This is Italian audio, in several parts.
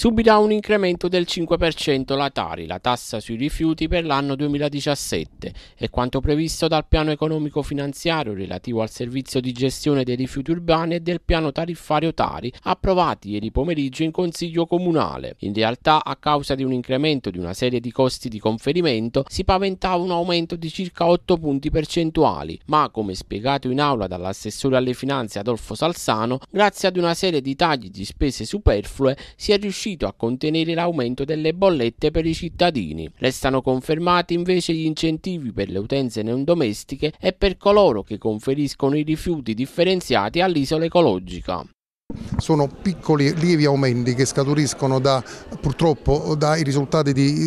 subirà un incremento del 5% la Tari, la tassa sui rifiuti per l'anno 2017 e quanto previsto dal piano economico finanziario relativo al servizio di gestione dei rifiuti urbani e del piano tariffario Tari approvati ieri pomeriggio in Consiglio Comunale. In realtà a causa di un incremento di una serie di costi di conferimento si paventava un aumento di circa 8 punti percentuali, ma come spiegato in aula dall'assessore alle finanze Adolfo Salsano, grazie ad una serie di tagli di spese superflue si è riuscito riuscito a contenere l'aumento delle bollette per i cittadini. Restano confermati invece gli incentivi per le utenze non domestiche e per coloro che conferiscono i rifiuti differenziati all'isola ecologica sono piccoli lievi aumenti che scaturiscono da, purtroppo dai risultati delle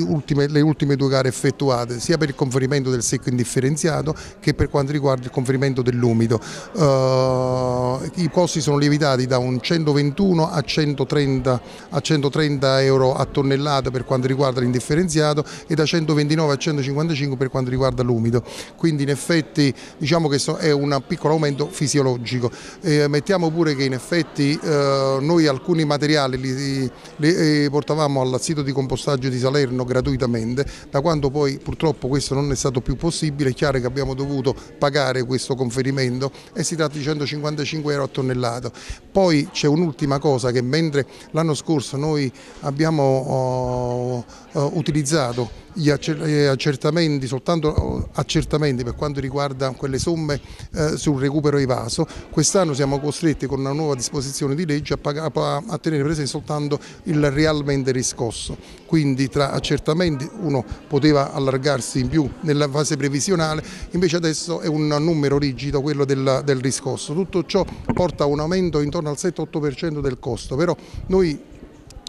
ultime due gare effettuate, sia per il conferimento del secco indifferenziato che per quanto riguarda il conferimento dell'umido. Eh, i costi sono lievitati da un 121 a 130, a 130 euro a tonnellata per quanto riguarda l'indifferenziato e da 129 a 155 per quanto riguarda l'umido. Quindi in effetti diciamo che è un piccolo aumento fisiologico. Eh, mettiamo pure che in effetti eh, noi alcuni materiali li, li, li eh, portavamo al sito di compostaggio di Salerno gratuitamente, da quando poi purtroppo questo non è stato più possibile è chiaro che abbiamo dovuto pagare questo conferimento e si tratta di 155 euro euro a tonnellata. Poi c'è un'ultima cosa che mentre l'anno scorso noi abbiamo oh, oh, utilizzato gli accertamenti, soltanto oh, accertamenti per quanto riguarda quelle somme eh, sul recupero evaso, quest'anno siamo costretti con una nuova disposizione di legge a, tenere presente soltanto il realmente riscosso, quindi tra accertamenti uno poteva allargarsi in più nella fase previsionale, invece adesso è un numero rigido quello del, del riscosso, tutto ciò porta a un aumento intorno al 7-8% del costo, però noi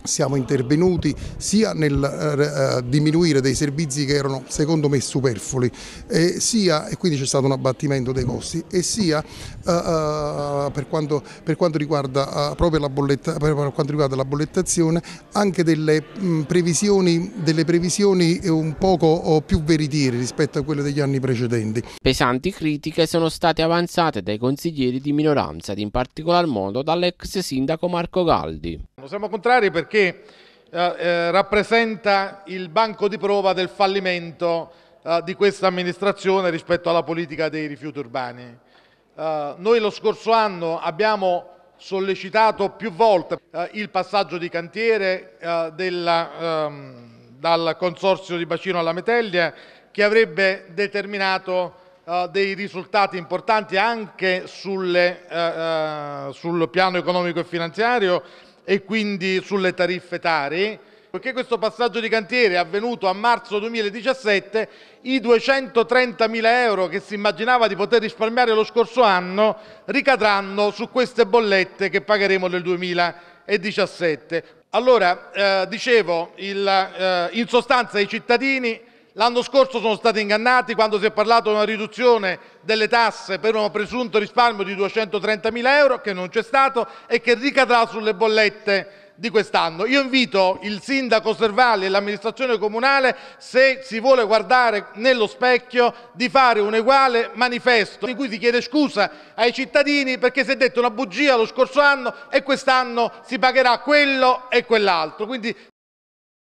siamo intervenuti sia nel eh, eh, diminuire dei servizi che erano secondo me superflui eh, sia, e quindi c'è stato un abbattimento dei costi e sia eh, eh per, quanto, per, quanto, riguarda eh, proprio la, bolletta, per quanto riguarda la bollettazione anche delle mh, mm, previsioni, delle previsioni un poco più veritiere rispetto a quelle degli anni precedenti. Pesanti critiche sono state avanzate dai consiglieri di minoranza ed in particolar modo dall'ex sindaco Marco Galdi. Non siamo contrari perché eh, eh, rappresenta il banco di prova del fallimento eh, di questa amministrazione rispetto alla politica dei rifiuti urbani. Eh, noi lo scorso anno abbiamo sollecitato più volte eh, il passaggio di cantiere eh, della, ehm, dal consorzio di bacino alla Metellia che avrebbe determinato dei risultati importanti anche sulle, sul piano economico e finanziario e quindi sulle tariffe Tari, perché questo passaggio di cantiere è avvenuto a marzo 2017, i 230 mila euro che si immaginava di poter risparmiare lo scorso anno ricadranno su queste bollette che pagheremo nel 2017. Allora, eh, dicevo, il, eh, in sostanza i cittadini L'anno scorso sono stati ingannati quando si è parlato di una riduzione delle tasse per un presunto risparmio di 230 mila euro che non c'è stato e che ricadrà sulle bollette di quest'anno. Io invito il sindaco Servali e l'amministrazione comunale, se si vuole guardare nello specchio, di fare un uguale manifesto in cui si chiede scusa ai cittadini perché si è detto una bugia lo scorso anno e quest'anno si pagherà quello e quell'altro.